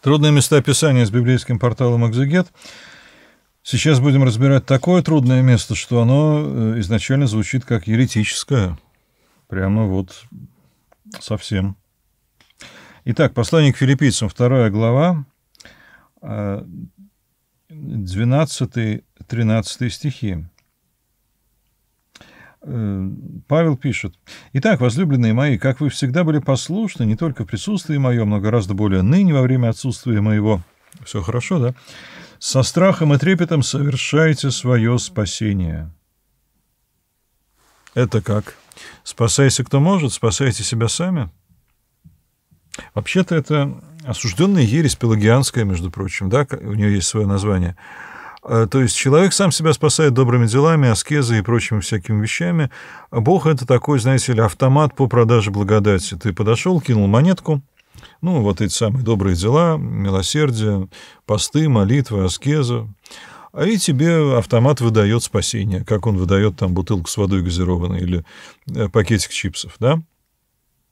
Трудные места Писания с библейским порталом «Экзегет». Сейчас будем разбирать такое трудное место, что оно э, изначально звучит как еретическое. Прямо вот совсем. Итак, послание к филиппийцам, вторая глава, 12-13 э, стихи. Э, Павел пишет. «Итак, возлюбленные мои, как вы всегда были послушны, не только в присутствии моем, но гораздо более ныне во время отсутствия моего». Все хорошо, да? «Со страхом и трепетом совершайте свое спасение». Это как? Спасайся, кто может, спасайте себя сами. Вообще-то это осужденная ересь пелагианская, между прочим, да, у нее есть свое название – Э, то есть человек сам себя спасает добрыми делами, аскезой и прочими всякими вещами. Бог — это такой, знаете ли, автомат по продаже благодати. Ты подошел, кинул монетку, ну, вот эти самые добрые дела, милосердие, посты, молитвы, аскеза. А и тебе автомат выдает спасение, как он выдает там бутылку с водой газированной или э, пакетик чипсов, да?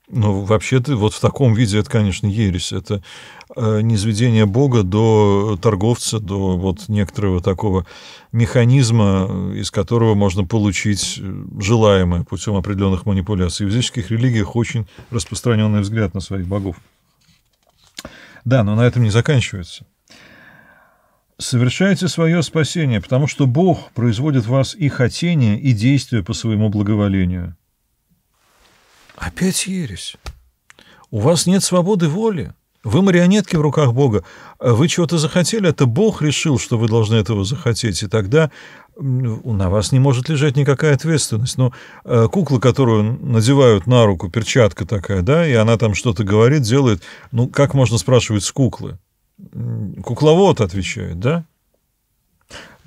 Ну, вообще-то, вот в таком виде это, конечно, ересь. Это э, низведение Бога до торговца, до вот некоторого такого механизма, из которого можно получить э, желаемое путем определенных манипуляций. В языческих религиях очень распространенный взгляд на своих богов. Да, но на этом не заканчивается. Совершайте свое спасение, потому что Бог производит в вас и хотение, и действие по своему благоволению. Опять ересь. У вас нет свободы воли. Вы марионетки в руках Бога. А вы чего-то захотели, это Бог решил, что вы должны этого захотеть, и тогда ну, на вас не может лежать никакая ответственность. Но э, кукла, которую надевают на руку, перчатка такая, да, и она там что-то говорит, делает, ну, как можно спрашивать с куклы? Кукловод отвечает, да?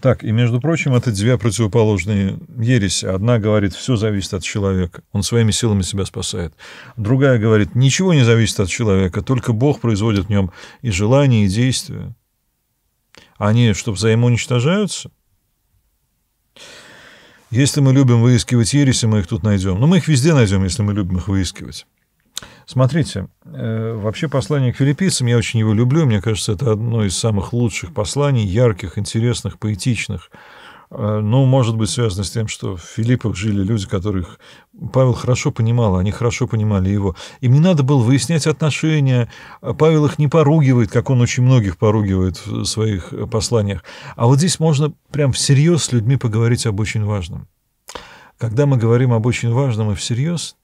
Так, и между прочим, это две противоположные ереси. Одна говорит, все зависит от человека, он своими силами себя спасает. Другая говорит, ничего не зависит от человека, только Бог производит в нем и желания, и действия. Они что, взаимоуничтожаются? Если мы любим выискивать ереси, мы их тут найдем. Но мы их везде найдем, если мы любим их выискивать. Смотрите, э, вообще послание к филиппийцам, я очень его люблю, мне кажется, это одно из самых лучших посланий, ярких, интересных, поэтичных. Э, ну, может быть, связано с тем, что в Филиппах жили люди, которых Павел хорошо понимал, они хорошо понимали его. Им не надо было выяснять отношения, а Павел их не поругивает, как он очень многих поругивает в своих э, посланиях. А вот здесь можно прям всерьез с людьми поговорить об очень важном. Когда мы говорим об очень важном и всерьез,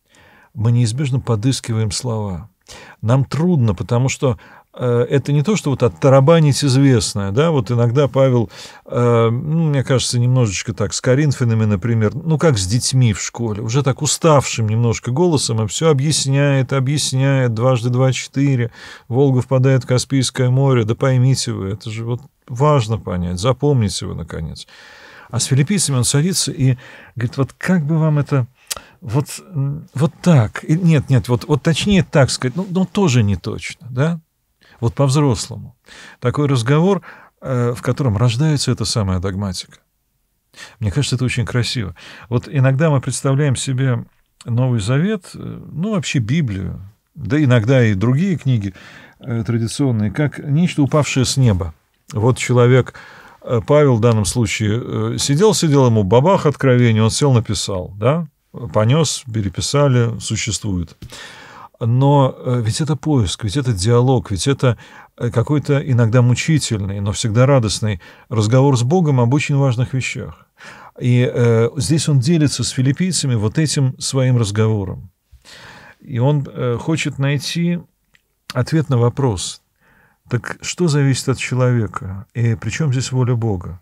мы неизбежно подыскиваем слова. Нам трудно, потому что э, это не то, что вот оттарабанить известное, да, вот иногда Павел, э, ну, мне кажется, немножечко так с Коринфянами, например, ну, как с детьми в школе, уже так уставшим немножко голосом, и все объясняет, объясняет, дважды два четыре, Волга впадает в Каспийское море, да поймите вы, это же вот важно понять, запомните вы, наконец. А с филиппийцами он садится и говорит, вот как бы вам это вот, вот так. Нет, нет, вот, вот точнее так сказать, ну, ну тоже не точно, да? Вот по-взрослому. Такой разговор, э, в котором рождается эта самая догматика. Мне кажется, это очень красиво. Вот иногда мы представляем себе Новый Завет, э, ну, вообще Библию, да иногда и другие книги э, традиционные, как нечто упавшее с неба. Вот человек, Павел в данном случае, сидел-сидел ему, бабах, откровение, он сел, написал, да? понес, переписали, существует. Но э, ведь это поиск, ведь это диалог, ведь это э, какой-то иногда мучительный, но всегда радостный разговор с Богом об очень важных вещах. И э, здесь он делится с филиппийцами вот этим своим разговором. И он э, хочет найти ответ на вопрос, так что зависит от человека, и при чем здесь воля Бога?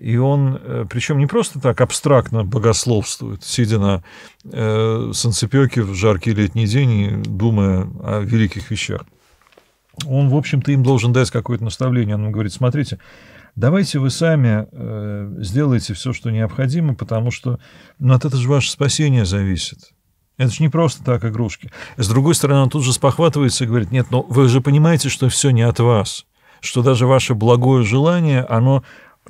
И он, э, причем не просто так абстрактно богословствует, сидя на э, санцепёке в жаркий летний день и думая о великих вещах. Он, в общем-то, им должен дать какое-то наставление. Он говорит, смотрите, давайте вы сами э, сделаете все, что необходимо, потому что ну, от этого же ваше спасение зависит. Это же не просто так игрушки. С другой стороны, он тут же спохватывается и говорит, нет, но вы же понимаете, что все не от вас, что даже ваше благое желание, оно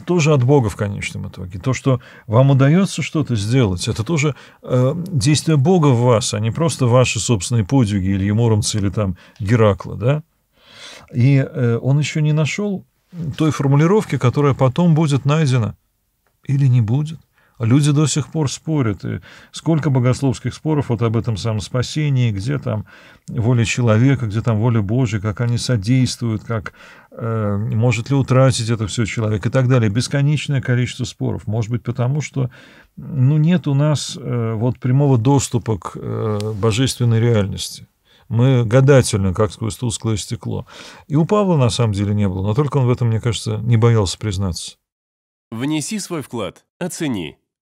тоже от Бога в конечном итоге. То, что вам удается что-то сделать, это тоже э, действие Бога в вас, а не просто ваши собственные подвиги или Емуромцы, или там Геракла, да? И э, он еще не нашел той формулировки, которая потом будет найдена или не будет. Люди до сих пор спорят. И сколько богословских споров вот об этом самом спасении, где там воля человека, где там воля Божья, как они содействуют, как э, может ли утратить это все человек и так далее. Бесконечное количество споров. Может быть, потому что ну, нет у нас э, вот прямого доступа к э, божественной реальности. Мы гадательны, как сквозь тусклое стекло. И у Павла на самом деле не было, но только он в этом, мне кажется, не боялся признаться. Внеси свой вклад, оцени,